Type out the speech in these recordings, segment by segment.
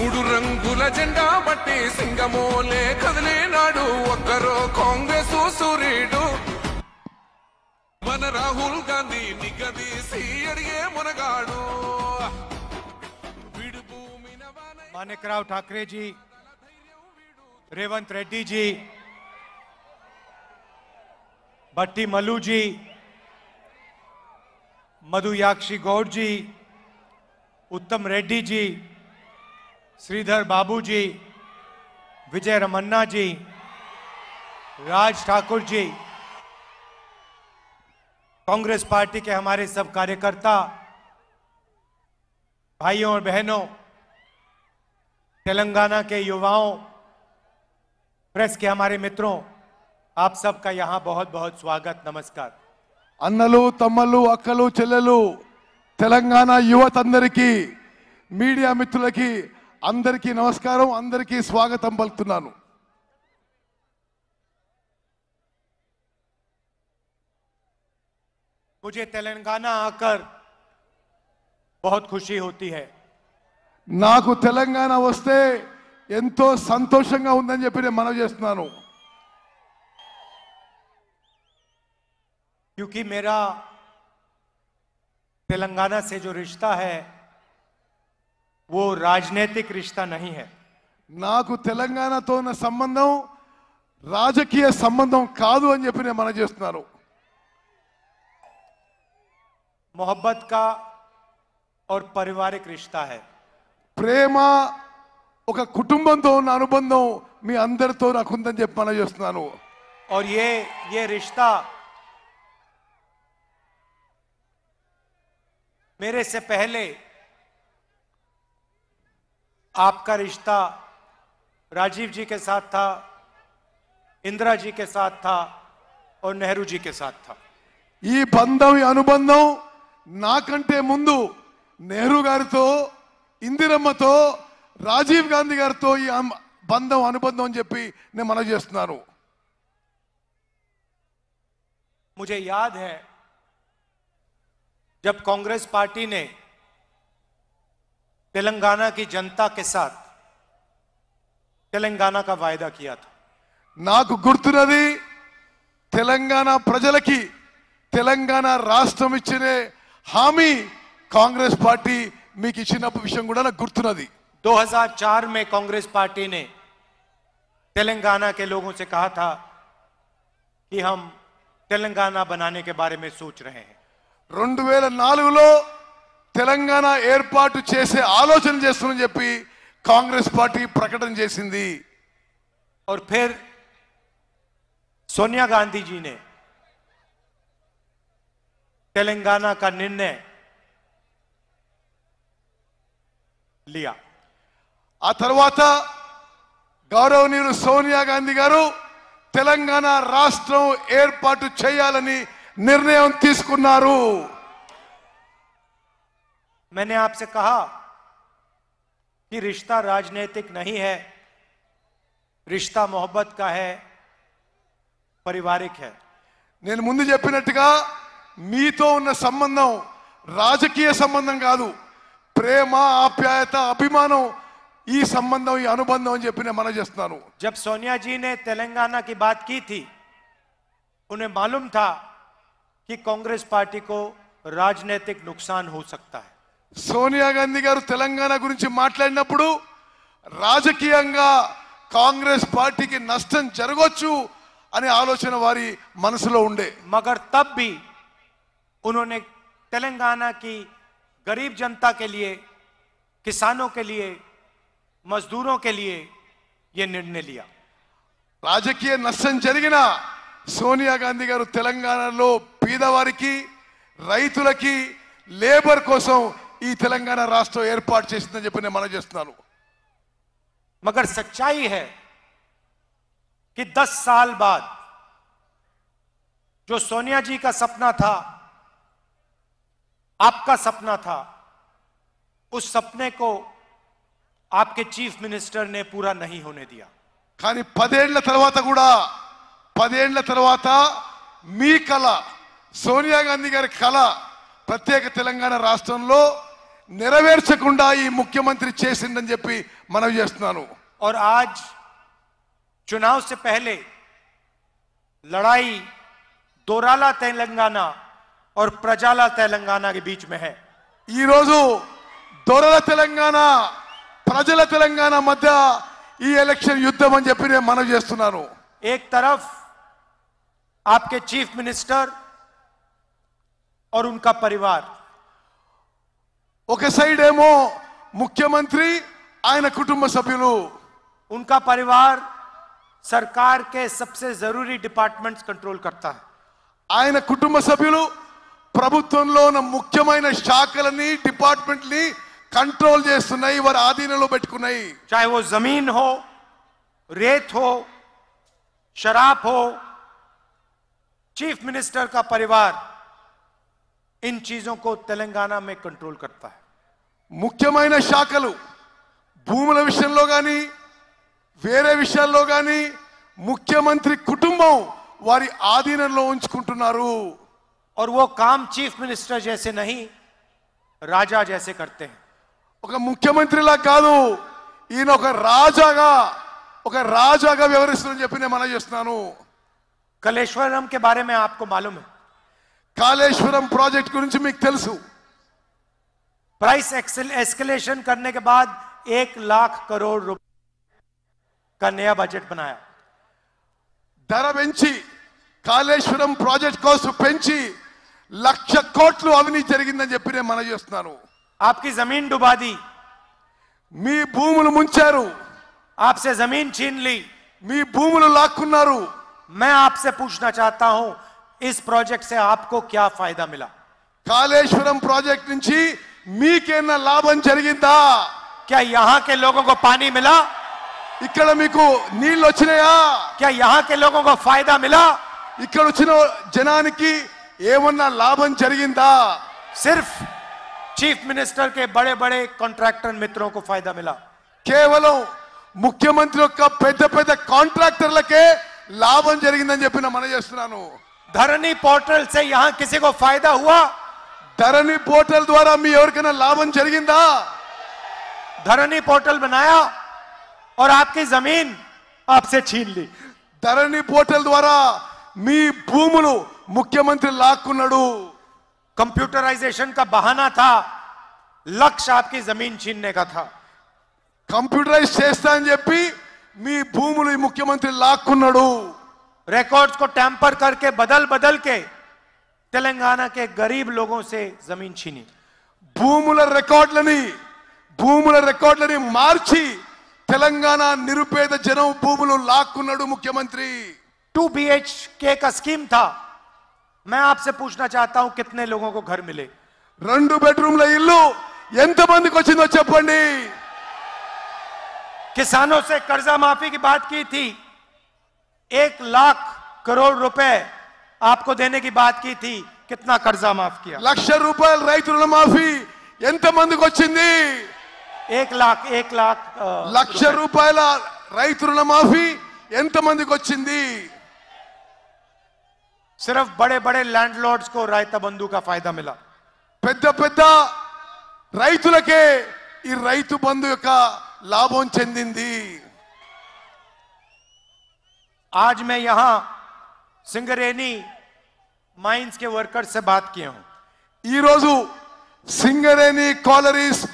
మూడు రంగుల జెండా బట్టి సింగమోలే కదిలేనాడు ఒక్కరో కాంగ్రెస్ సూర్యుడు మన రాహుల్ గాంధీ నిగదీసి అడిగే మునగాడు మాణిక్రావు ఠాక్రేజీ రేవంత్ రెడ్డిజీ బట్టి మలూజీ మధు యాక్షి గౌడ్జీ ఉత్తమ్ రెడ్డిజీ श्रीधर बाबू जी विजय रमन्ना जी राज ठाकुर जी कांग्रेस पार्टी के हमारे सब कार्यकर्ता भाइयों और बहनों तेलंगाना के युवाओं प्रेस के हमारे मित्रों आप सबका यहाँ बहुत बहुत स्वागत नमस्कार अन्नलू तमलू चलू तेलंगाना युवत अंदर की मीडिया मित्र की అందరికీ నమస్కారం అందరికీ స్వాగతం పలుకుతున్నాను मुझे तेलंगाना आकर बहुत खुशी होती है ना को तेलंगाना వస్తే ఎంతో సంతోషంగా ఉందని చెప్పి నేను చేస్తున్నాను क्योंकि मेरा तेलंगाना से जो रिश्ता है वो राजनीतिक रिश्ता नहीं है నాకు తెలంగాణతో ఉన్న సంబంధం రాజకీయ సంబంధం కాదు అని చెప్పి నేను మనం చేస్తున్నాను మొహబ్బత్ కా और पारिवारिक रिश्ता है ప్రేమ ఒక కుటుంబంతో ఉన్న అనుబంధం మీ అందరితో నాకుందని చెప్పి మనం చేస్తున్నాను और ये ये रिश्ता मेरे से पहले आपका रिश्ता राजीव जी के साथ था इंदिरा जी के साथ था और नेहरू जी के साथ था ये बंधव अबंध ना कंटे मुझे नेहरू गार तो इंदिम तो राजीव गांधी गार तो बंधम अबंधी मन मुझे याद है जब कांग्रेस पार्टी ने तेलंगाना की जनता के साथ తెలంగాణ का वायदा किया था నాకు గుర్తున్నది తెలంగాణ ప్రజలకి తెలంగాణ రాష్ట్రం ఇచ్చిన హామీ కాంగ్రెస్ పార్టీ మీకు ఇచ్చిన విషయం కూడా నాకు గుర్తున్నది 2004 में कांग्रेस पार्टी ने तेलंगाना के लोगों से कहा था कि हम तेलंगाना बनाने के बारे में सोच रहे हैं 2004 లో తెలంగాణ ఏర్పాటు చేసే ఆలోచన చేస్తుందని చెప్పి కాంగ్రెస్ పార్టీ ప్రకటన చేసింది సోనియా फिर తెలంగాణ गांधी जी లియా ఆ తర్వాత గౌరవనీయులు సోనియా గాంధీ గారు తెలంగాణ రాష్ట్రం ఏర్పాటు చేయాలని నిర్ణయం తీసుకున్నారు मैंने आपसे कहा कि रिश्ता राजनीतिक नहीं है रिश्ता मोहब्बत का है पारिवारिक है నేను ముందు చెప్పినట్టుగా మీతో ఉన్న సంబంధం రాజకీయ సంబంధం కాదు ప్రేమ ఆప్యాయత అభిమానం ఈ जब सोनिया जी ने तेलंगाना की बात की थी उन्हें मालूम था कि कांग्रेस पार्टी को राजनीतिक नुकसान हो सकता है సోనియా గాంధీ గారు తెలంగాణ గురించి మాట్లాడినప్పుడు రాజకీయంగా కాంగ్రెస్ పార్టీకి నష్టం జరగవచ్చు అనే ఆలోచన వారి మనసులో ఉండే మగర్ తబ్బి బి తెలంగాణకి గరీబ్ జనతా కే కిసానో కే లియే మజ్దూరో కే రాజకీయ నష్టం జరిగిన సోనియా గాంధీ గారు తెలంగాణలో పేదవారికి రైతులకి లేబర్ కోసం ఈ తెలంగాణ రాష్ట్రం ఏర్పడుతుందిని చెప్పనే మనమొస్తున్నాను मगर सच्चाई है कि 10 साल बाद जो सोनिया जी का सपना था आपका सपना था उस सपने को आपके चीफ मिनिस्टर ने पूरा नहीं होने दिया खाने 10 ఏళ్ల తరువాత కూడా 10 ఏళ్ల తరువాత మీ కళ సోనియా గాంధీ గారి కళ प्रत्येक తెలంగాణ రాష్ట్రంలో नेरवेक मुख्यमंत्री चेसी मन और आज चुनाव से पहले लड़ाई दोराला तेलंगाना और प्रजाला तेलंगाना के बीच में है दोराला तेलंगाना प्रजा तेलंगाना मध्य युद्ध मन एक तरफ आपके चीफ मिनिस्टर और उनका परिवार ఒక సైడ్ ఏమో ముఖ్యమంత్రి ఆయన కుటుంబ సభ్యులు उनका परिवार सरकार के सबसे जरूरी डिपार्टमेंट्स कंट्रोल करता है ఆయన కుటుంబ సభ్యులు ప్రభుత్వంలోన ముఖ్యమైన శాఖలని డిపార్ట్మెంట్లీ కంట్రోల్ చేస్తన్నాయి వారి ఆధీనంలో పెట్టుకున్నాయి చై వో జమీన్ హో రేథో శరాబ్ హో चीफ मिनिस्टर का परिवार इन चीजों को तेलंगाना में कंट्रोल करता है ముఖ్యమైన శాఖలు భూముల విషయంలో గాని వేరే విషయాల్లో గాని ముఖ్యమంత్రి కుటుంబం వారి ఆధినంలో ఉంచుకుంటున్నారు और वो काम चीफ मिनिस्टर जैसे नहीं राजा जैसे करते हैं 그러니까 ముఖ్యమంత్రిలా కాదు ఇయన ఒక రాజాగా ఒక రాజాగా వ్యవహరిస్తున్నారని నేను అనుకుంటున్నాను కళేశ్వరం के बारे में आपको मालूम है కళేశ్వరం ప్రాజెక్ట్ గురించి మీకు తెలుసు प्राइस एस्केलेशन करने के बाद एक लाख करोड़ रुपए का नया बजट बनाया धर बी कालेश्वर प्राजेक्ट को लक्ष को अवनी जरूर मन आपकी जमीन डुबा दी मी भूम मुझार आपसे जमीन छीन ली मी भूम लाख मैं आपसे पूछना चाहता हूं इस प्रोजेक्ट से आपको क्या फायदा मिला कालेश्वरम प्रोजेक्ट नीचे మీకేనా లాభం జరిగిందా క్యా యహా కే లోగో కో పానీ మిలా ఇక్కడ మీకు నీళ్ళు వచ్చినాయా క్యా యహా కే లోగో కో ఫాయిదా మిలా ఇక్కడ వచ్చిన జనానికి ఏమన్నా లాభం జరిగిందా సిర్ఫ్ చీఫ్ మినిస్టర్ కే బడే బడే కాంట్రాక్టర్ మిత్రో కో ఫాయిదా మిలా కేవలం ముఖ్యమంత్రి యొక్క పెద్ద పెద్ద కాంట్రాక్టర్లకే లాభం జరిగిందని చెప్పి నేను మనం చేస్తున్నాను ధరణి పోర్టల్ సే యహా కిసి కో ఫాయిదా హువా ధరణి పోర్టల్ ద్వారా మీ ఎవరకైనా లాభం జరిగిందా ధరణి పోర్టల్ बनाया और आपकी जमीन आपसे छीन ली ధరణి పోర్టల్ ద్వారా మీ భూములు मुख्यमंत्री లాక్కున్నాడు కంప్యూటరైజేషన్ का बहाना था लक्ष्य आपकी जमीन छीनने का था कंप्यूटराइज చేస్తా అని చెప్పి మీ భూములు मुख्यमंत्री లాక్కున్నాడు రికార్డ్స్ కో టెంపర్ करके बदल बदल के तेलंगाना के गरीब लोगों से जमीन छीनी भूमला रिकॉर्ड लनी भूमला रिकॉर्ड लनी मार्ची तेलंगाना निरुपेद जनों भूमलों लाख कुनडु मुख्यमंत्री 2 बीएचके का स्कीम था मैं आपसे पूछना चाहता हूं कितने लोगों को घर मिले रंडु बेडरूम ले इल्लो यंत्र बंद कुछ न चपड़ी किसानों से कर्जा माफी की बात की थी एक लाख करोड़ रुपए आपको देने की बात की थी कितना कर्जा माफ किया लक्ष्य रूपये रैत रुण माफी एंत मंदी एक लाख एक लाख लक्ष रूपये रैत रुण माफी एंत मंदी सिर्फ बड़े बड़े लैंडलॉर्ड्स को रायता बंधु का फायदा मिला पेद्दा पेद्दा रैतुल के रैतु बंधु का लाभों चंदी आज मैं यहां सिंगरेनी माइंस के वर्कर्स से बात किया हूं ये रोज़ सिंगरेनी कॉलरीज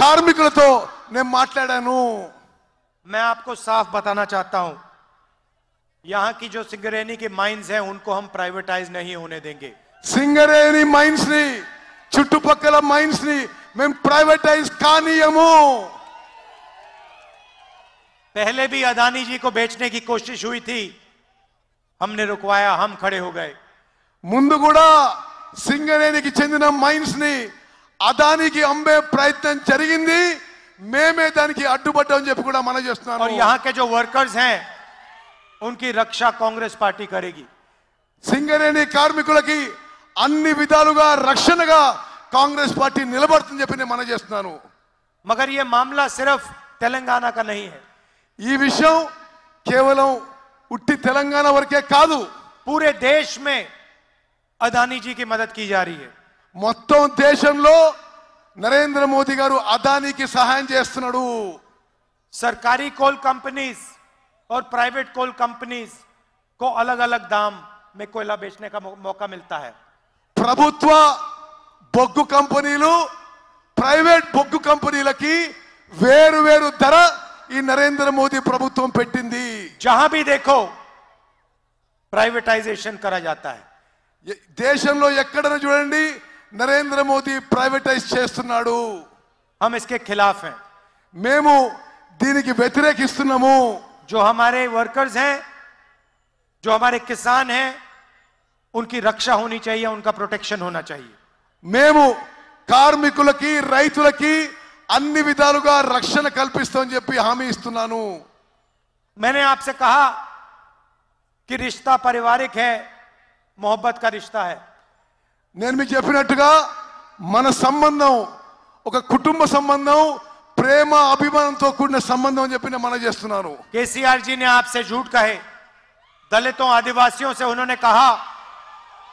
कार्मिकों तो मैं आपको साफ बताना चाहता हूं यहां की जो सिंगरेनी के माइंस हैं उनको हम प्राइवेटाइज नहीं होने देंगे सिंगरेनी माइंस नहीं छुट्टू पक्कला माइंस नहीं मैं प्राइवेटाइज का कानी हमो पहले भी अदानी जी को बेचने की कोशिश हुई थी हमने रुकवाया हम खड़े हो गए मुंकड़ा सिंगरणि की चंदन मैं अदा की अंबे प्रयत्न जी मेमे दाखी अड्डा मन और यहाँ के जो वर्कर्स हैं उनकी रक्षा कांग्रेस पार्टी करेगी सिंगरणि कार्मिक अन्नी विधाल रक्षण कांग्रेस पार्टी निबड़ती मन चेस्ट मगर ये मामला सिर्फ तेलंगाना का नहीं है ये विषय केवल उठी तेलंगाना वर के कादू पूरे देश में अदानी जी की मदद की जा रही है मतों देश नरेंद्र मोदी गारू अदानी की सहाय सरकारी कोल कंपनी और प्राइवेट कोल कंपनी को अलग अलग दाम में कोयला बेचने का मौका मिलता है प्रभुत्व बोग्गू कंपनी प्राइवेट बोग्गू कंपनी की वेर वेर धरा नरेंद्र मोदी पेटिंदी जहां भी देखो प्राइवेटाइजेशन करा जाता है देश चूँगी नरेंद्र मोदी प्राइवेटना हम इसके खिलाफ हैं मेम दी व्यतिरेकि जो हमारे वर्कर्स हैं जो हमारे किसान हैं उनकी रक्षा होनी चाहिए उनका प्रोटेक्शन होना चाहिए मेम कार्मिक की रैतल की అన్ని విధానుగా రక్షణ కల్పిస్తం అని చెప్పి హామీ ఇస్తున్నాను मैंने आपसे कहा कि रिश्ता पारिवारिक है मोहब्बत का रिश्ता है నిర్మి చెప్పినట్టుగా మన సంబంధం ఒక కుటుంబ సంబంధం ప్రేమ అభిమానంతో కూడిన సంబంధం అని చెప్పినే మన చేస్తున్నాను కేసిఆర్ جی ని आपसे झूठ कहे दलितों आदिवासियों से उन्होंने कहा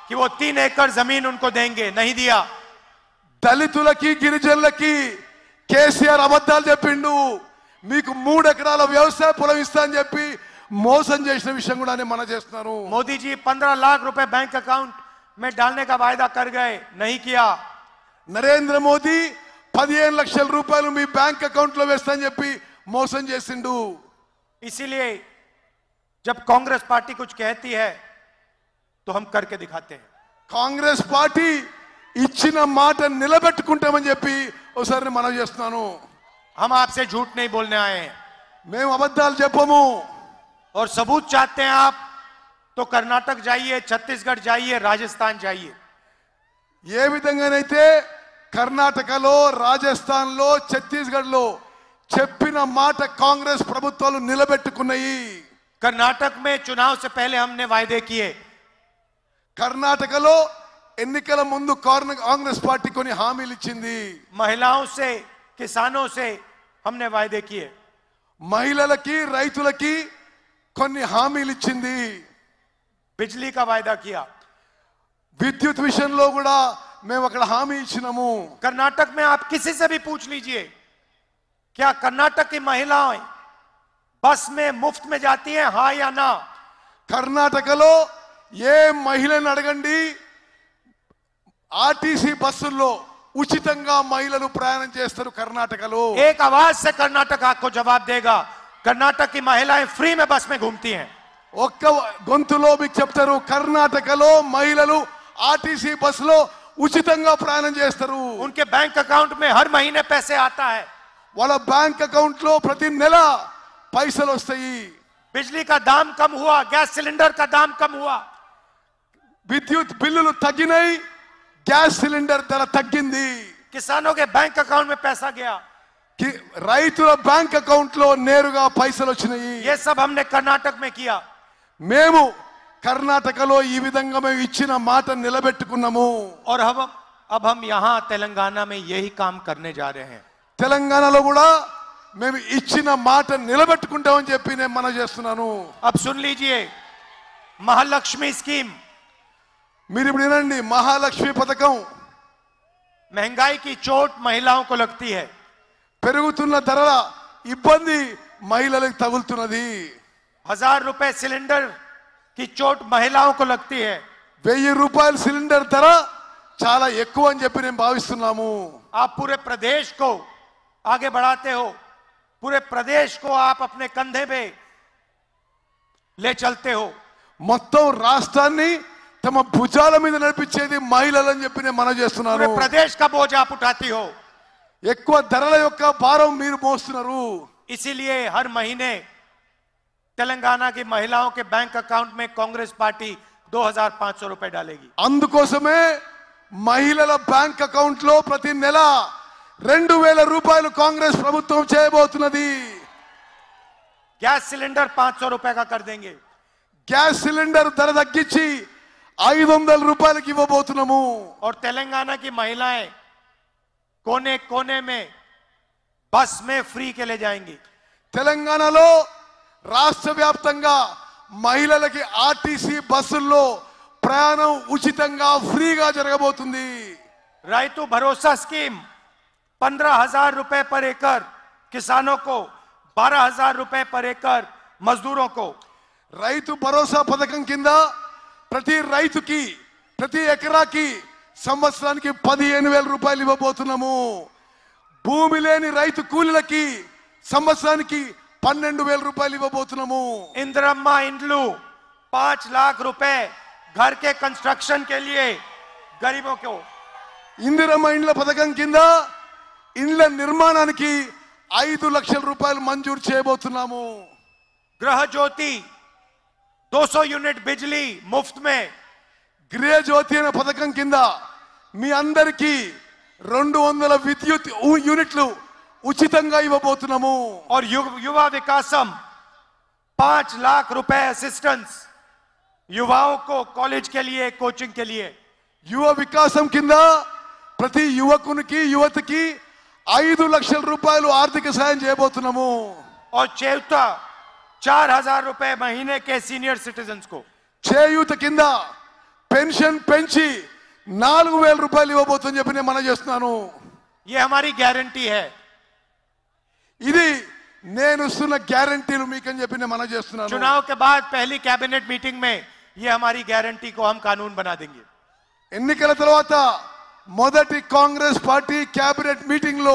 कि वो 3 एकड़ जमीन उनको देंगे नहीं दिया दलितों लकी गिरिजनलकी कैसे यार अबद्दल చెప్పిండు మీకు 3 ఎకరాల వ్యాపార పులం ఇస్తానని చెప్పి మోసం చేసిన విషయం కూడా నేన మన చేస్తున్నాను మోదిజీ 15 లక్ష రూపాయలు బ్యాంక్ అకౌంట్ మే ڈالనే का वादा कर गए नहीं किया नरेंद्र मोदी 15 లక్షల రూపాయలు మీ బ్యాంక్ అకౌంట్ లో వేస్తానని చెప్పి మోసం చేసిండు इसीलिए जब कांग्रेस पार्टी कुछ कहती है तो हम करके दिखाते हैं कांग्रेस पार्टी ఇచ్చిన మాట నిలబెట్టుకుంటామని చెప్పి ఒకసారి మనం చేస్తున్నాను. हम आपसे झूठ नहीं बोलने आए हैं। मैं उबद्दाल చెప్పుము. और सबूत चाहते हैं आप तो कर्नाटक जाइए, छत्तीसगढ़ जाइए, राजस्थान जाइए। ఈ విధంగానైతే కర్ణాటకలో, రాజస్థాన్లో, ఛత్తీస్‌గఢ్లో చెప్పిన మాట కాంగ్రెస్ ప్రభుత్వాలు నిలబెట్టుకున్నాయి. కర్ణాటకమే चुनाव से पहले हमने वादे किए। कर्नाटकలో एनकल मुझे कांग्रेस पार्टी को हामील महिलाओं से किसानों से हमने वायदे किए महिला की रैत हामील बिजली का वायदा किया विद्युत विषय में हामी इच्छा कर्नाटक में आप किसी से भी पूछ लीजिए क्या कर्नाटक की महिलाओं बस में मुफ्त में जाती है हा या ना कर्नाटक ये महिला अड़गंडी RTC बसुलो उचितंगा महिलानु ಪ್ರಯಾಣం చేస్తారు కర్ణాటకలో ఏక అవశ్య కర్ణాటక అక్కు జవాబ్ దేగా కర్ణాటకకి మహిళలు ఫ్రీమే బస్మే గుంతియే ఓ గొంతలోబి చెప్టరు కర్ణాటకలో మహిళలు RTC బస్సులో ఉచితంగా ప్రయాణం చేస్తారు ఉంకే బ్యాంక్ అకౌంట్ మే హర్ మహీనే పైసే ఆతా హై వాలర్ బ్యాంక్ అకౌంట్ లో ప్రతి నెల పైసలు వస్తాయి بجلی కా దామ్ కమ్ హవా గ్యాస్ సిలిండర్ కా దామ్ కమ్ హవా విద్యుత్ బిల్లులు తగ్గని गैस सिलीर धर ती किसानों के बैंक अकाउंट में पैसा गया कि रैत बैंक अकाउंट ने पैसल ये सब हमने कर्नाटक में किया मेम कर्नाटक मेंट नि और हम अब हम यहाँ तेलंगाना में यही काम करने जा रहे हैं तेलंगाना मेम इच्छाट निबेटे मन अब सुन लीजिए महालक्ष्मी स्कीम మిరి ఇప్పుడు ఇరండి మహాలక్ష్మి పతకం మహंगाई కి చోట్ మహిళాకు లగ్తి హే పెరుగుతున్న దర ఇబ్బంది మహిళలకు తగులుతునది 1000 రూపాయ సిలిండర్ కి చోట్ మహిళాకు లగ్తి హే 100 రూపాయ సిలిండర్ దర చాలా ఎక్కువ అని చెప్పి నేను బావిస్తున్నాము ఆ పూరే ప్రదేశ్ కో అగే బడాతే హో పూరే ప్రదేశ్ కో ఆప్ అప్నే కందే మే లే చల్తే హో మత్తా రాష్టాని అమ భుజాల మీద నిలపించేది మహిళలని చెప్పినే మన చేస్తున్నాను నే ప్రదేశ కబోజా పుటాతీ హో ఎక్కువ దరల యొక్క భారం మీరు మోస్తున్నారు ఇసిలియే హర్ મહિనే తెలంగాణా కి మహిళాఓ కే బ్యాంక్ అకౌంట్ మే కాంగ్రెస్ పార్టీ 2500 రూపాయలు डालेगी అంధకోశమే మహిళల బ్యాంక్ అకౌంట్ లో ప్రతి నెల 2000 రూపాయలు కాంగ్రెస్ ప్రభుత్వం చేయబోతున్నది గ్యాస్ సిలిండర్ 500 రూపాయ కా కర్ దేంగే గ్యాస్ సిలిండర్ ధర దగ్గించి ₹800 కి ఇవ్వబోతున్నాము और तेलंगाना की महिलाएं कोने कोने में बस में फ्री के ले जाएंगी तेलंगाना लो राष्ट्रव्यापीంగా మహిళలకి ఆర్టీసీ బస్సుల్లో ప్రయాణం ఉచితంగా జరగబోతుంది రైతు భరోసా స్కీమ్ ₹15000 per एकड़ किसानों को ₹12000 per एकड़ मजदूरों को రైతు భరోసా పథకం కింద ప్రతి రైతుకి ప్రతి ఎకరాకి సంవత్సరానికి పదిహేను వేల రూపాయలు ఇవ్వబోతున్నాము భూమి లేని రైతు కూలీలకి సంవత్సరానికి పన్నెండు వేల రూపాయలు ఇవ్వబోతున్నాము ఇందిరమ్మ ఇండ్లు పాంచ్ లాఖ్ రూపాయ ఘర్ కే కన్స్ట్రక్షన్ के గరీబో ఇందిరమ్మ ఇండ్ల పథకం కింద ఇండ్ల నిర్మాణానికి ఐదు లక్షల రూపాయలు మంజూరు చేయబోతున్నాము గ్రహజ్యోతి 200 यूनिट बिजली मुफ्त में गृह ज्योतिना पदकम किंदा మీ అందరికి 200 విద్యుతి యూనిట్లు ఉచితంగా ఇవ్వబోతున్నాము ఆర్ యువ వికాసం 5 లక్ష రూపాయలు అసిస్టెన్స్ యువావో కో కాలేజ్ కేలియే కోచింగ్ కేలియే యువ వికాసం కింద ప్రతి యువకునికి యువతికి 5 లక్షల రూపాయలు ఆర్థిక సహాయం చేయబోతున్నాము ఆర్ చేత 4000 रुपये महीने के सीनियर सिटीजंस को 6000 तक जिंदा पेंशन पंची 4000 रुपए ఇవ్వబోతున్నం చెప్పినే మనజేస్తున్నాను ఇది हमारी गारंटी है ఇది నేను సున గ్యారెంటీలు మీకు చెప్పినే మనజేస్తున్నాను चुनाव के बाद पहली कैबिनेट मीटिंग में ये हमारी गारंटी को हम कानून बना देंगे ఎన్నికల తరువాత మొదటి కాంగ్రెస్ పార్టీ కేబినెట్ మీటింగ్ లో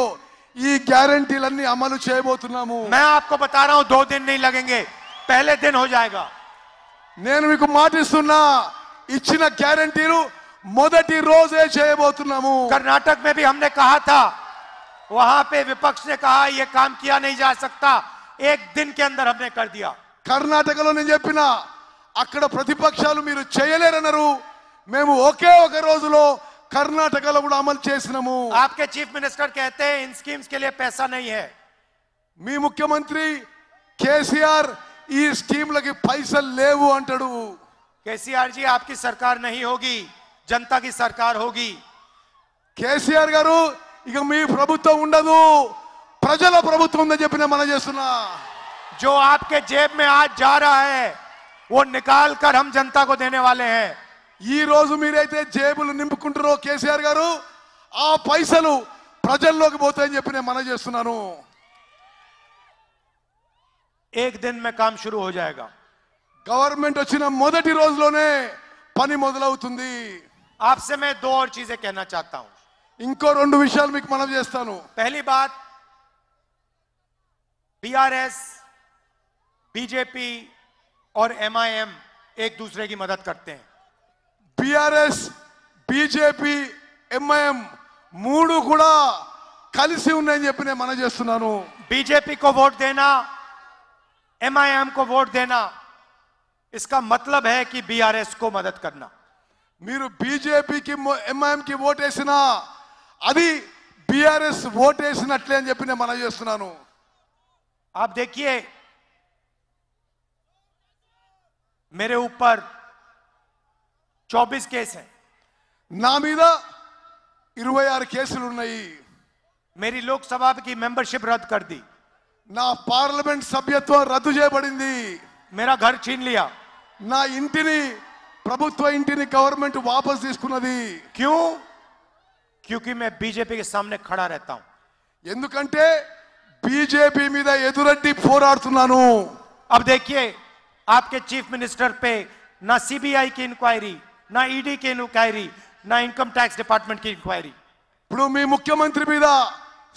ఈ గ్యారంటీలన్నీ అమలు చేయబోతున్నాము మే आपको बता रहा हूं दो दिन नहीं लगेंगे पहले दिन हो जाएगा నేను మీకు మాటిస్తున్నా ఇచ్చిన గ్యారంటీలు మొదటి రోజే చేయబోతున్నాము कर्नाटक में भी हमने కహా था वहां पे विपक्ष ने कहा यह काम किया नहीं जा सकता एक दिन के अंदर हमने कर दिया కర్ణాటకలో నేను చెప్పిన అక్కడ ప్రతిపక్షాలు మీరు చేయలేరన్నారు మేము ఒకే ఒక రోజులో कर्नाटक अमल आपके चीफ मिनिस्टर कहते हैं इन स्कीम्स के लिए पैसा नहीं है मी मुख्यमंत्री केसीआर स्कीम लगी पैसा ले केसीआर जी आपकी सरकार नहीं होगी जनता की सरकार होगी केसीआर गुजार प्रभुत्व प्रजा प्रभुत्व मन जो आपके जेब में आज जा रहा है वो निकाल कर हम जनता को देने वाले हैं ఈ రోజు మీరైతే జేబులు నింపుకుంటారో కేసీఆర్ గారు ఆ పైసలు ప్రజల్లోకి పోతాయని చెప్పి నేను మన చేస్తున్నాను ఏక్ దిన్ మే కామ్ షురూ హో జాయేగా గవర్నమెంట్ వచ్చిన మొదటి రోజులోనే పని మొదలవుతుంది आपसे मैं दो और चीजें कहना चाहता हूं ఇంకో రెండు విషయాలు మీకు మనం చేస్తాను पहली बात बीआरएस बीजेपी और एमआईएम एक दूसरे की मदद करते हैं బీఆర్ఎస్ బీజేపీ ఎంఐఎం మూడు కూడా కలిసి ఉన్నాయని చెప్పి నేను మనం చేస్తున్నాను बीजेपी को वोट देना एमआईएम को वोट देना इसका मतलब है कि बीआरएस को मदद करना మీరు బీజేపీకి ఎంఐఎంకి ఓటేసినా అది బీఆర్ఎస్ ఓటేసినట్లే అని చెప్పి నేను మనం చేస్తున్నాను आप देखिए मेरे ऊपर 24 కేసు నమీదా 26 కేసులు ఉన్నాయి మేరి లోక్ సభాపకి మెంబర్షిప్ రద్దు కర్ది నా పార్లమెంట్ సభ్యత్వం రద్దు చేయబడింది मेरा घर छीन लिया నా ఇంటిని ప్రభుత్వ ఇంటిని గవర్నమెంట్ वापस తీసుకున్నది క్యూ క్యూకి మే బీజేపీ के सामने खड़ा रहता हूं एందుకంటే బీజేపీ మీద ఎదురడ్డి పోరాడుతున్నాను अब देखिए आपके चीफ मिनिस्टर पे ना सीबीआई की इंक्वायरी ना ईडी की इंक्वायरी ना इनकम टैक्स डिपार्टमेंट की इंक्वायरी ఇప్పుడు మీ ముఖ్యమంత్రి మీద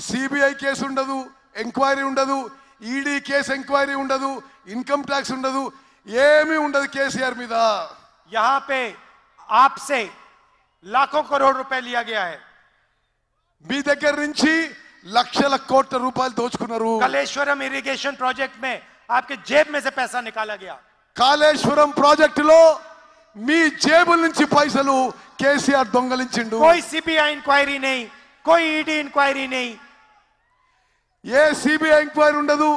సిబిఐ కేసు ఉండదు ఎంక్వైరీ ఉండదు ఈడీ కేసు ఎంక్వైరీ ఉండదు ఇన్కమ్ ట్యాక్స్ ఉండదు ఏమీ ఉండదు కేసీఆర్ మీద यहाँ पे आपसे लाखों करोड़ रुपए लिया गया है మీ దగ్గర నుంచి లక్షల కోట్ల రూపాయలు దోచుకున్నారు कलेश्वरम इरिगेशन प्रोजेक्ट में आपके जेब में से पैसा निकाला गया కాళేశ్వరం ప్రాజెక్టులో లో మీ జేబుల నుంచి పైసలు కేసీఆర్ దొంగలించిండు कोई सीबीआई इंक्वायरी నై कोई ईडी इंक्वायरी నై ఏ సిబిఐ ఎంక్వైరీ ఉండదు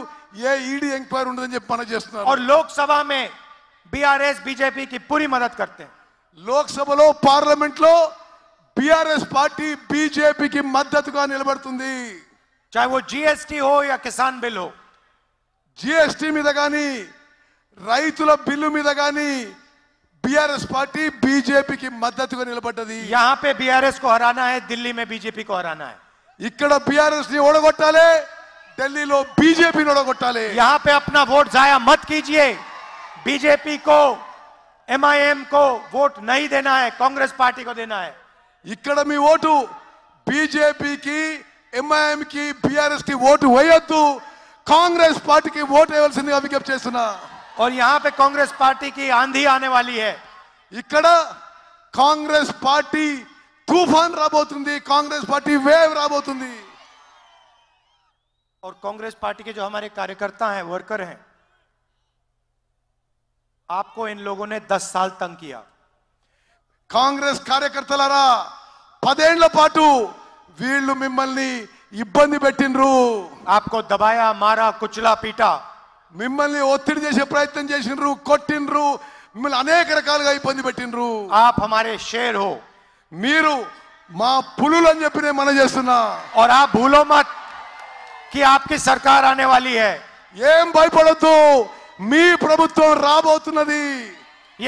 ఏ ఈడీ e ఎంక్వైరీ ఉండదు అని చెప్పి పని చేస్తున్నారు और लोकसभा में बीआरएस बीजेपी की पूरी मदद करते हैं లోక్సభలో పార్లమెంట్ లో బిఆర్ఎస్ పార్టీ బిజెపికి మద్దతుగా నిలబడుతుంది चाहे वो जीएसटी हो या किसान बिल हो జిఎస్టి మీద కానీ రైతుల బిల్లు మీద కానీ बीआरएस पार्टी बीजेपी की मदद को निबड़ी यहाँ पे बीआरएस को हराना है दिल्ली में बीजेपी को हराना है इकड़ బీఆర్ఎస్ ని ఓడగొట్టాలి ఢిల్లీలో బీజేపీని ఓడగొట్టాలి यहाँ पे अपना वोट जाया मत कीजिए बीजेपी को एमआईएम को वोट नहीं देना है कांग्रेस पार्टी को देना है ఇక్కడ మీ ఓటు బీజేపీకి ఎంఐఎం కి బీఆర్ఎస్ కి की వేయొద్దు కాంగ్రెస్ పార్టీకి ఓటు వేయవలసిందిగా విజ్ఞప్తి చేస్తున్నా और यहां पे कांग्रेस पार्टी की आंधी आने वाली है इकड़ा कांग्रेस पार्टी तूफान राबोतुंदी कांग्रेस पार्टी वेव राबोतुंदी और कांग्रेस पार्टी के जो हमारे कार्यकर्ता हैं वर्कर हैं आपको इन लोगों ने दस साल तंग किया कांग्रेस कार्यकर्ता लारा पदेंडल पाटू वीरलु मिमलनी इब्बनी बैठीन रू आपको दबाया मारा कुचला पीटा మిమ్మల్ని ఓwidetilde చేసే ప్రయత్నం చేసినరు కొట్టిన్రు మిమ్మల్ని అనేక రకాలగా ఇబ్బంది పెట్టిన్రు ఆప हमारे शेयर हो మీరు మా పులులు అని చెప్పినే మన చేస్తున్నా और आप भूलो मत कि आपकी सरकार आने वाली है येం బైపడొదు మి ప్రభుత్వం రాబోతునది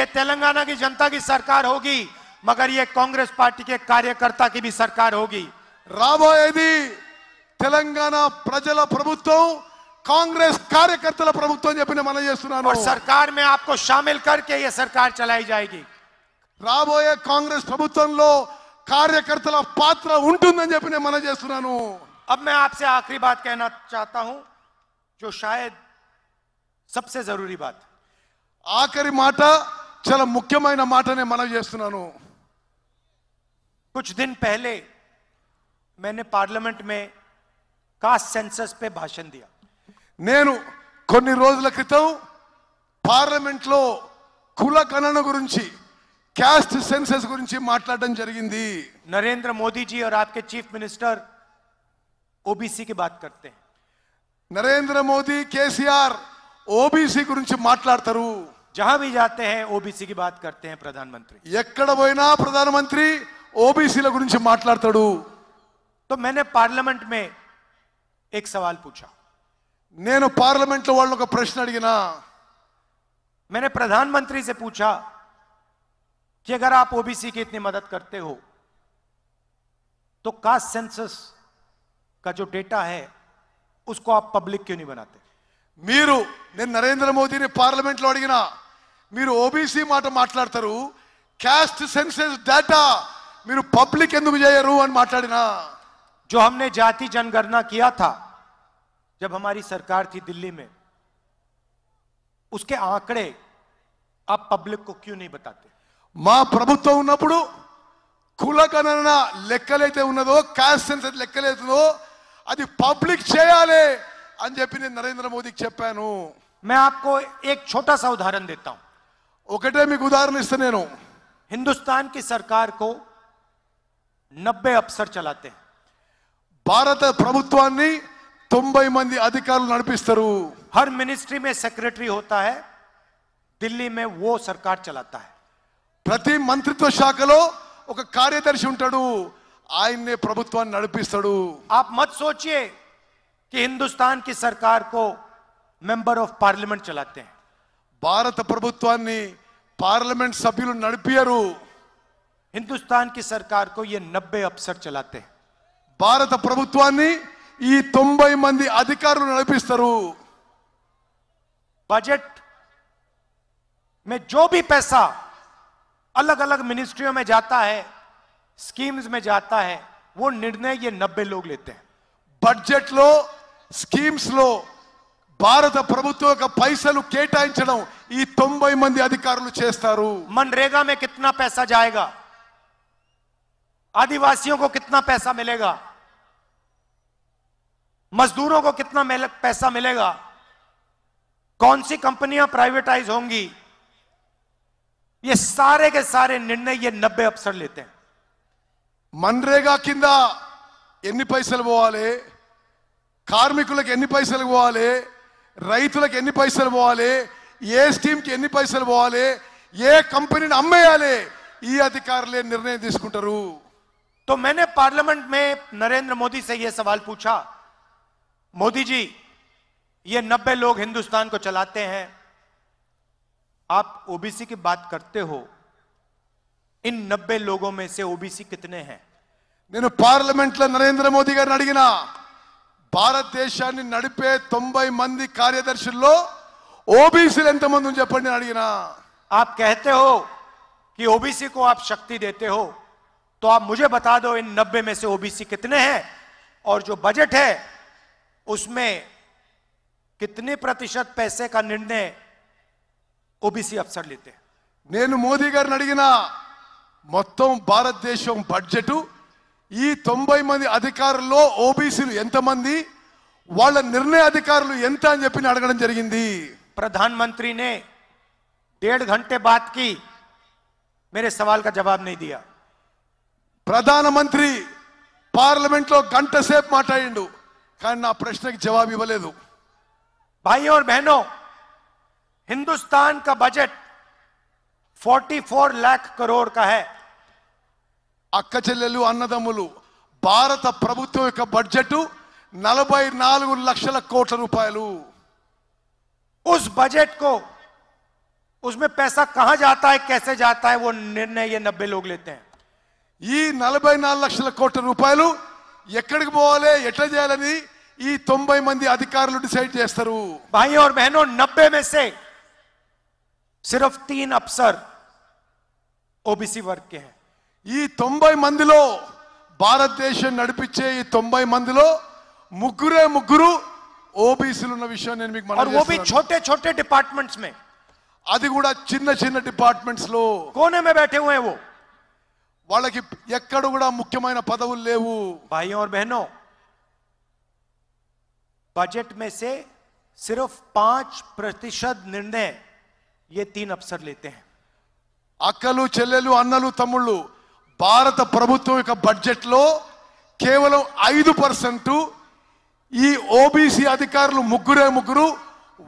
ఏ తెలంగాణాకి जनताకి सरकार होगी मगर ये कांग्रेस पार्टी के कार्यकर्ता की भी सरकार होगी రాబో ఏది తెలంగాణా ప్రజల ప్రభుత్వం कांग्रेस कार्यकर्ता प्रभु मन और सरकार में आपको शामिल करके ये सरकार चलाई जाएगी राबोये कांग्रेस प्रभु कार्यकर्ता पात्र उपने मन अब मैं आपसे आखिरी बात कहना चाहता हूं जो शायद सबसे जरूरी बात आखिरी माता चलो मुख्यमंत्री मन कुछ दिन पहले मैंने पार्लियामेंट में कास्ट सेंसस पे भाषण दिया నేను కొన్ని రోజుల క్రితం పార్లమెంట్లో కుల గణన గురించి క్యాస్ట్ సెన్సెస్ గురించి మాట్లాడడం జరిగింది नरेंद्र मोदी जी और आपके चीफ मिनिस्टर ओबीसी की बात करते हैं నరేంద్ర మోదీ కేసీఆర్ ఓబీసీ గురించి మాట్లాడతారు जहां भी जाते हैं ओबीसी की बात करते हैं प्रधानमंत्री ఎక్కడ పోయినా ప్రధానమంత్రి ఓబీసీల గురించి మాట్లాడతాడు तो मैंने पार्लियामेंट में एक सवाल पूछा నేను పార్లమెంట్ లో వాళ్ళకి ప్రశ్న అడిగా. నేను ప్రధానమంత్రి సే అడిగా. కి अगर आप ओबीसी की इतनी मदद करते हो तो कास्ट सेंसस का जो डाटा है उसको आप पब्लिक क्यों नहीं बनाते? میرو నేను నరేంద్ర మోడీని పార్లమెంట్ లో అడిగా. میرو ओबीसी మాట మాట్లాడతరు. కాస్ట్ సెన్సస్ డేటా میرو पब्लिक ఎందుకు చేయరు అని మాట్లాడిన. जो हमने जाति जनगणना किया था जब हमारी सरकार थी दिल्ली में उसके आंकड़े अब पब्लिक को क्यों नहीं बताते मां प्रभुत्व ఉన్నప్పుడు కుల గణన లెక్కలేతే ఉన్నదో కాస్ట్ సెన్స్ లెక్కలేతుందో అది పబ్లిక్ చేయాలి అని చెప్పి నిరేంద్ర మోదికి చెప్పాను मैं आपको एक छोटा सा उदाहरण देता हूं ओकडे మికు ఉదాహరణ ఇస్తాను నేను హిందుస్థాన్ కి సర్కార్ కో 90 अफसर चलाते हैं भारत प्रभुत्वాన్ని తొంభై మంది అధికారులు నడిపిస్తారు हर मिनिस्ट्री में सेक्रेटरी होता है दिल्ली में वो सरकार चलाता है ప్రతి మంత్రిత్వ శాఖలో ఒక కార్యదర్శి ఉంటాడు ఆయన్నే ప్రభుత్వాన్ని నడిపిస్తాడు आप मत सोचिए कि हिंदुस्तान की सरकार को मेंबर ऑफ पार्लियामेंट चलाते हैं భారత ప్రభుత్వాన్ని పార్లమెంట్ సభ్యులు నడిపియరు हिंदुस्तान की सरकार को ये नब्बे अफसर चलाते हैं భారత ప్రభుత్వాన్ని ఈ తొంభై మంది बजट में जो भी पैसा अलग अलग मिनिस्ट्रियों में जाता है स्कीम्स में जाता है वो निर्णय ये नब्बे लोग लेते हैं बजट लो स्कीम्स लो भारत प्रभु पैसा केटाइन కేటాయించడం मंदिर अधिकार मनरेगा में कितना पैसा जाएगा आदिवासियों को कितना पैसा मिलेगा मजदूरों को कितना मिले, पैसा मिलेगा कौन सी कंपनियां प्राइवेटाइज होंगी ये सारे के सारे निर्णय ये नब्बे अफसर लेते हैं मनरेगा किंदा कि पैसल पोवाले कार्मिक पैसल पोवाले रईत एन पैसल पोवाले ये स्कीम की एन पैसल पोवाले ये कंपनी ने अम्मेये अधिकार निर्णय तो मैंने पार्लियामेंट में नरेंद्र मोदी से यह सवाल पूछा मोदी जी ये नब्बे लोग हिंदुस्तान को चलाते हैं आप ओबीसी की बात करते हो इन नब्बे लोगों में से ओबीसी कितने हैं पार्लमेंट नरेंद्र मोदी మోదీ గారిని అడిగిన భారతదేశాన్ని నడిపే తొంభై మంది కార్యదర్శుల్లో ఓబీసీలు आप कहते हो कि ओबीसी को आप शक्ति देते हो तो आप मुझे बता दो इन नब्बे में से ओबीसी कितने हैं और जो बजट है उसमें कितने प्रतिशत पैसे का निर्णय ओबीसी अफसर लेते हैं నేను మోదీ గారిని అడిగిన మొత్తం భారతదేశం బడ్జెట్ ఈ తొంభై మంది అధికారుల్లో ఓబీసీలు ఎంతమంది వాళ్ళ నిర్ణయ అధికారులు ఎంత అని చెప్పి అడగడం జరిగింది ప్రధాన ने डेढ़ घंटे బాత్కి की मेरे सवाल का जवाब नहीं ప్రధానమంత్రి పార్లమెంట్లో గంట సేపు మాట్లాడిండు का प्रश्न की जवाब इवे भाइयों और बहनों हिंदुस्तान का बजट 44 लाख करोड़ का है अक्चलू अन्नदमु भारत प्रभुत् बजट नलब नक्षल कोूपय उस बजट को उसमें पैसा कहां जाता है कैसे जाता है वो निर्णय ये नब्बे लोग लेते हैं ये नलब नक्षल कोूपयू ఎక్కడికి పోవాలి ఎట్లా చేయాలని ఈ తొంభై మంది అధికారులు డిసైడ్ చేస్తారు भाइयों और बहनों नब्बे में ఈ తొంభై మందిలో భారతదేశం నడిపించే ఈ తొంభై మందిలో ముగ్గురే ముగ్గురు ఓబీసీలు ఉన్న విషయం నేను మీకు और మనవి वो भी అది కూడా చిన్న చిన్న డిపార్ట్మెంట్స్ లో కోనే में ఓ వాళ్ళకి ఎక్కడ కూడా ముఖ్యమైన పదవులు లేవు భాయి और బడ్జెట్ మేసే సిర్ఫ్ से ప్రతిషత్ నిర్ణయ ఏ తీన్ అప్సర్ లేతే అక్కలు చెల్లెలు అన్నలు తమ్ముళ్ళు భారత ప్రభుత్వం యొక్క బడ్జెట్లో కేవలం ఐదు పర్సెంట్ ఈ ఓబీసీ అధికారులు ముగ్గురే ముగ్గురు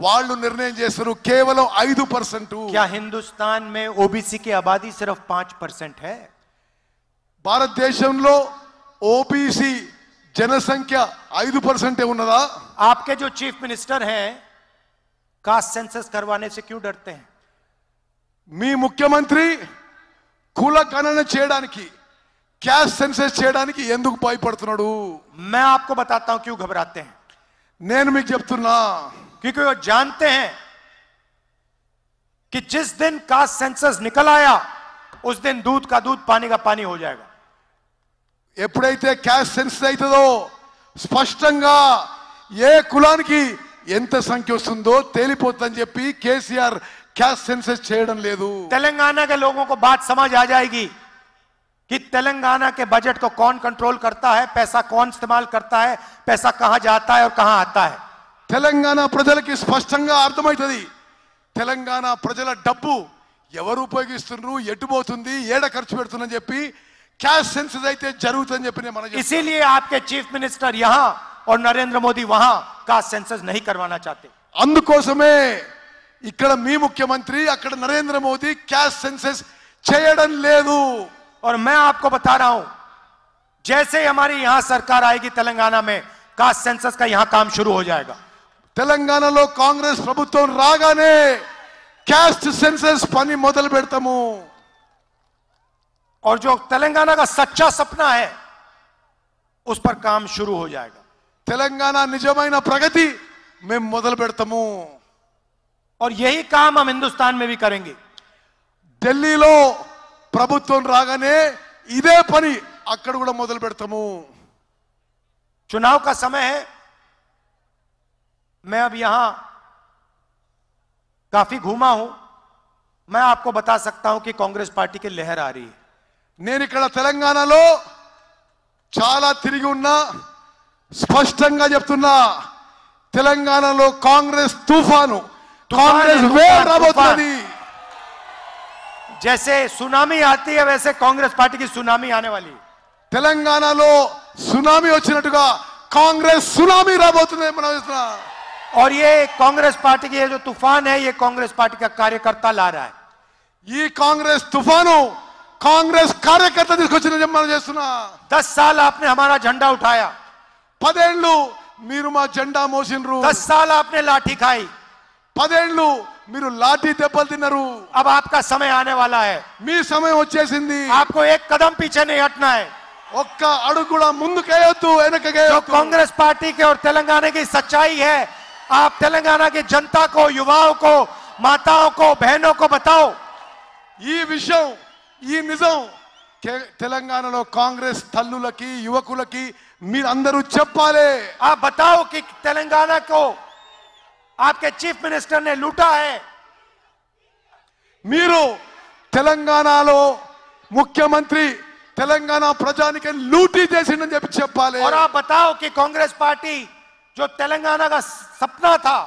వాళ్ళు నిర్ణయం చేస్తారు కేవలం ఐదు పర్సెంట్ హిందుస్థాన్ మే ఓబీసీకి ఆబాది సిర్ఫ్ పాంచ్ పర్సెంట్ హే देश ओबीसी जनसंख्या ईद పర్సెంటే उ आपके जो चीफ मिनिस्टर हैं कास्ट सेंसस करवाने से क्यों डरते हैं మీ ముఖ్యమంత్రి కుల గణన చేయడానికి క్యాష్ సెన్సెస్ చేయడానికి ఎందుకు భయపడుతున్నాడు मैं आपको बताता हूं क्यों घबराते हैं నేను మీకు చెప్తున్నా क्योंकि वो जानते हैं कि जिस दिन कास्ट सेंसस निकल आया उस दिन दूध का दूध पानी का पानी हो जाएगा ఎప్పుడైతే క్యాస్ట్ సెన్సిటివ్ అవుతుందో స్పష్టంగా ఏ కులానికి ఎంత సంఖ్య వస్తుందో తేలిపోతుందని చెప్పి కేసీఆర్ క్యాస్ట్ సెన్సిస్ చేయడం లేదు తెలంగాణ బాత్ कि तेलंगाना के बजट को कौन कंट्रोल करता है पैसा कौन इस्तेमाल करता है पैसा कहां जाता है और कहां आता है तेलंगाना प्रजल की स्पष्ट अर्थम तेलंगाना प्रजल डबू एवर उपयोगी एट खर्च पेड़ी క్యాషన్స్ అయితే జరుగుతుందని చెప్పి నేను మనం इसीलिए आपके चीफ मिनिस्टर यहाँ और नरेंद्र मोदी वहां का सेंसस नहीं करवाना चाहते అందుకోసమే ఇక్కడ మీ ముఖ్యమంత్రి అక్కడ నరేంద్ర మోదీ క్యాష్ సెన్సెస్ చేయడం లేదు और मैं आपको बता रहा हूं जैसे ही हमारी यहां सरकार आएगी तेलंगाना में कास्ट सेंसस का यहां काम शुरू हो जाएगा తెలంగాణలో కాంగ్రెస్ ప్రభుత్వం రాగానే క్యాస్ట్ సెన్సెస్ పని మొదలు పెడతాము और जो तेलंगाना का सच्चा सपना है उस पर काम शुरू हो जाएगा तेलंगाना निजम प्रगति మేము మొదలు हूं और यही काम हम हिंदुस्तान में भी करेंगे दिल्ली लो రాగానే रागने పని అక్కడ కూడా మొదలు పెడతాము चुनाव का समय है मैं अब यहां काफी घूमा हूं मैं आपको बता सकता हूं कि कांग्रेस पार्टी की लहर आ रही है నేను ఇక్కడ తెలంగాణలో చాలా తిరిగి ఉన్నా స్పష్టంగా చెప్తున్నా తెలంగాణలో కాంగ్రెస్ తుఫాను కాంగ్రెస్ జసే సునామీ ఆతి వేసే కాంగ్రెస్ పార్టీకి సునామీ ఆనే వాలి తెలంగాణలో సునామీ వచ్చినట్టుగా కాంగ్రెస్ సునామీ రాబోతుంది మనం और ये कांग्रेस पार्टी की ये जो तूफान है ये कांग्रेस पार्टी का कार्यकर्ता ला रहा है ये कांग्रेस तूफानों कांग्रेस कार्यकर्ता दस साल आपने हमारा झंडा उठाया पदे झंडा दस साल आपने लाठी खाई पदे लाठी दबल तिन् अब आपका समय आने वाला है समय आपको एक कदम पीछे नहीं हटना है कांग्रेस पार्टी के और तेलंगाना की सच्चाई है आप तेलंगाना की जनता को युवाओं को माताओं को बहनों को बताओ ये विषय ఈ మిసన్ తెలంగాణలో కాంగ్రెస్ తల్లులకి యువకులకి మీరందరూ చెప్పాలి ఆ बताओ कि తెలంగాణ కో आपके चीफ मिनिस्टर ने लूटा है మీరు తెలంగాణలో ముఖ్యమంత్రి తెలంగాణ ప్రజానికని లూటీ చేసిందని చెప్పాలి और आप बताओ कि कांग्रेस पार्टी जो तेलंगाना का सपना था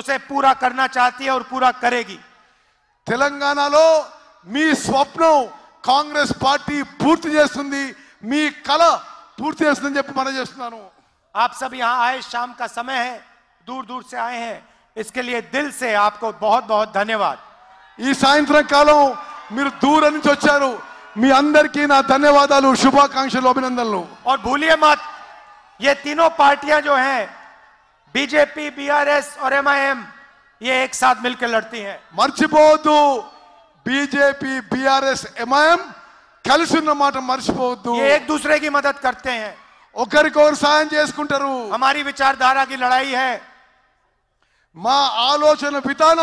उसे पूरा करना चाहती है और पूरा करेगी तेलंगानाలో మీ స్వప్న కాంగ్రెస్ పార్టీ పూర్తి చేస్తుంది మీ కళ పూర్తి చేస్తుంది అని చెప్పి మనం చేస్తున్నాను आप सब यहां आए शाम का समय है दूर दूर से आए हैं इसके लिए दिल से आपको बहुत बहुत धन्यवाद ఈ సాంద్ర కాలం మీరు దూరం నుంచి వచ్చారు మీ అందరికి నా ధన్యవాదాలు శుభాకాంక్షలు ఆభినందనలు aur bhuliye mat ye tino partiyan jo hain bjp brs aur mim ye ek sath milke ladti hain marj bodu BJP BRS MIM कल मरचिपोद एक दूसरे की मदद करते हैं हमारी विचारधारा की लड़ाई है आलोचन विधान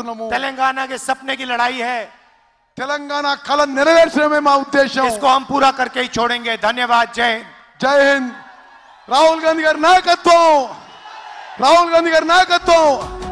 तेलंगाना के सपने की लड़ाई है तेलंगाना कल नेरवे में उद्देश्य इसको हम पूरा करके ही छोड़ेंगे धन्यवाद जय हिंद जय हिंद राहुल गांधी का नायकत्व राहुल गांधी का नायकत्व